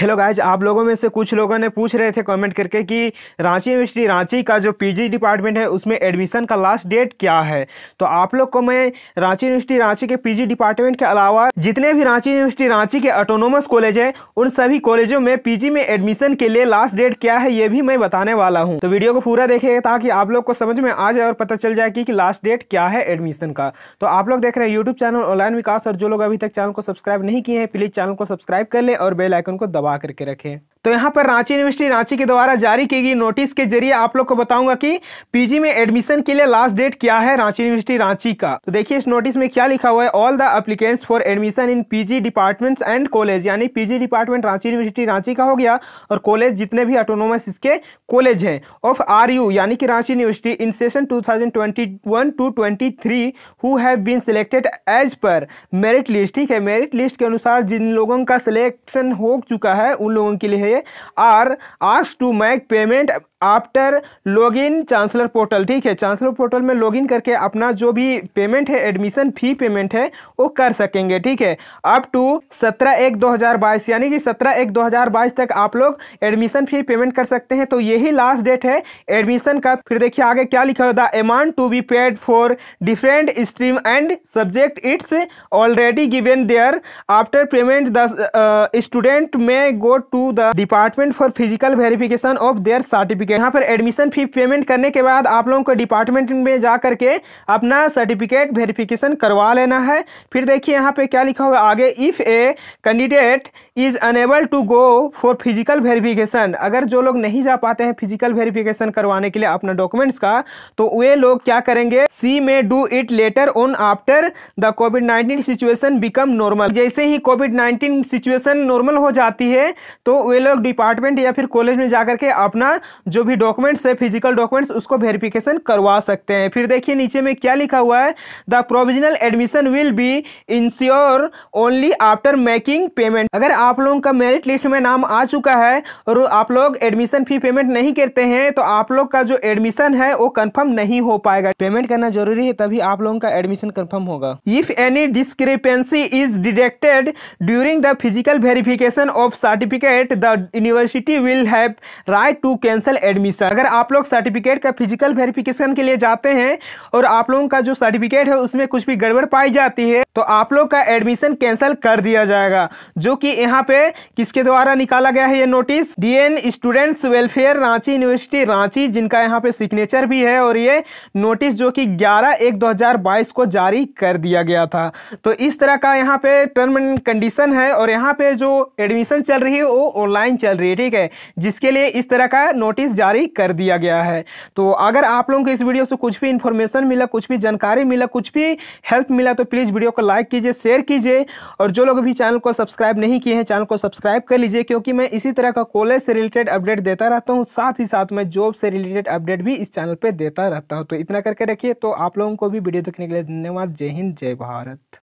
hello guys आप लोगों में से कुछ लोगों ने पूछ रहे थे कमेंट करके कि रांची यूनिवर्सिटी रांची का जो पीजी डिपार्टमेंट है उसमें एडमिशन का लास्ट डेट क्या है तो आप लोग को मैं रांची यूनिवर्सिटी रांची के पीजी डिपार्टमेंट के अलावा जितने भी रांची यूनिवर्सिटी रांची के ऑटोनोमस कॉलेज हैं उन सभी कॉलेजों में पीजी में एडमिशन के लिए लास्ट डेट क्या है ये भी मैं बताने वाला हूँ तो वीडियो को पूरा देखेगा ताकि आप लोग को समझ में आ जाए और पता चल जाए कि, कि लास्ट डेट क्या है एडमिशन का तो आप लोग देख रहे हैं यूट्यूब चैनल ऑनलाइन विकास और जो लोग अभी तक चैनल को सब्सक्राइब नहीं किए हैं प्लीज़ चैनल को सब्सक्राइब कर लें और बेलाइकन को दबा दबा करके रखें तो यहाँ पर रांची यूनिवर्सिटी रांची के द्वारा जारी की गई नोटिस के जरिए आप लोग को बताऊंगा कि पीजी में एडमिशन के लिए लास्ट डेट क्या है रांची यूनिवर्सिटी रांची का तो देखिए इस नोटिस में क्या लिखा हुआ है all the applicants for admission in PG departments and college यानी PG department Ranchi university Ranchi का हो गया और कॉलेज जितने भी ऑटोनोमस इसके कॉलेज हैं ऑफ आर यू यानी कि Ranchi university in session two two twenty three who have been selected as per merit list ठीक है मेरिट लिस्ट के अनुसार जिन लोगों का सिलेक्शन हो चुका है उन लोगों के लिए से are ask to make payment after log in chancellor portal ठीक है चांसलर पोर्टल में लॉगिन करके अपना जो भी पेमेंट है एडमिशन फी पेमेंट है वो कर सकेंगे ठीक है अप टू 17 एक 2022 यानी कि 17 एक 2022 तक आप लोग एडमिशन फी पेमेंट कर सकते हैं तो यही लास्ट डेट है एडमिशन का फिर देखिए आगे क्या लिखा होता है amount to be paid for different stream and subject it's already given there after payment the student may go to the department for physical verification of their certificate यहाँ पर एडमिशन फी पेमेंट करने के बाद आप लोगों को department में जा करके अपना सर्टिफिकेट वेरिफिकेशन करवा लेना है फिर देखिए यहाँ पे क्या लिखा हुआ आगे if a candidate is unable to go for physical verification अगर जो लोग नहीं जा पाते हैं फिजिकल वेरिफिकेशन करवाने के लिए अपना डॉक्यूमेंट्स का तो वे लोग क्या करेंगे सी may do it later on after the Covid nineteen situation become normal जैसे ही कोविड नाइन्टीन सिचुएशन नॉर्मल हो जाती है तो वे लोग डिपार्टमेंट या फिर कॉलेज में जाकर के अपना जो भी डॉक्यूमेंट्स है फिजिकल डॉक्यूमेंट्स उसको वेरिफिकेशन करवा सकते हैं फिर देखिए नीचे में क्या लिखा हुआ है the provisional admission will be ensure only after making payment अगर आप लोगों का मेरिट लिस्ट में नाम आ चुका है और आप लोग एडमिशन फी पेमेंट नहीं करते हैं तो आप लोग का जो एडमिशन है वो कन्फर्म नहीं हो पाएगा पेमेंट करना जरूरी है तभी आप लोगों का एडमिशन कन्फर्म होगा if any discrepancy is detected during the physical verification of certificate the university will have right to cancel admission अगर आप लोग सर्टिफिकेट का फिजिकल वेरिफिकेशन के लिए जाते हैं और आप लोगों का जो सर्टिफिकेट है उसमें कुछ भी गड़बड़ पाई जाती है तो आप लोग का एडमिशन कैंसिल कर दिया जाएगा जो कि यहाँ पे किसके द्वारा निकाला गया है ये notice dean students welfare Ranchi university Ranchi जिनका यहाँ पे सिग्नेचर भी है और ये नोटिस जो कि 11 एक 2022 को जारी कर दिया गया था तो इस तरह का यहाँ पे टर्म एंड कंडीशन है और यहाँ पे जो एडमिशन चल रही है वो ऑनलाइन लाइन चल रही है ठीक है जिसके लिए इस तरह का नोटिस जारी कर दिया गया है तो अगर आप लोगों को इस वीडियो से कुछ भी इन्फॉर्मेशन मिला कुछ भी जानकारी मिला कुछ भी हेल्प मिला तो प्लीज़ वीडियो को लाइक कीजिए शेयर कीजिए और जो लोग अभी चैनल को सब्सक्राइब नहीं किए हैं चैनल को सब्सक्राइब कर लीजिए क्योंकि मैं इसी तरह का कॉलेज से रिलेटेड अपडेट देता रहता हूँ साथ ही साथ मैं जॉब से रिलेटेड अपडेट भी इस चैनल पर देता रहता हूँ तो इतना करके रखिए तो आप लोगों को भी वीडियो देखने के लिए धन्यवाद जय हिंद जय भारत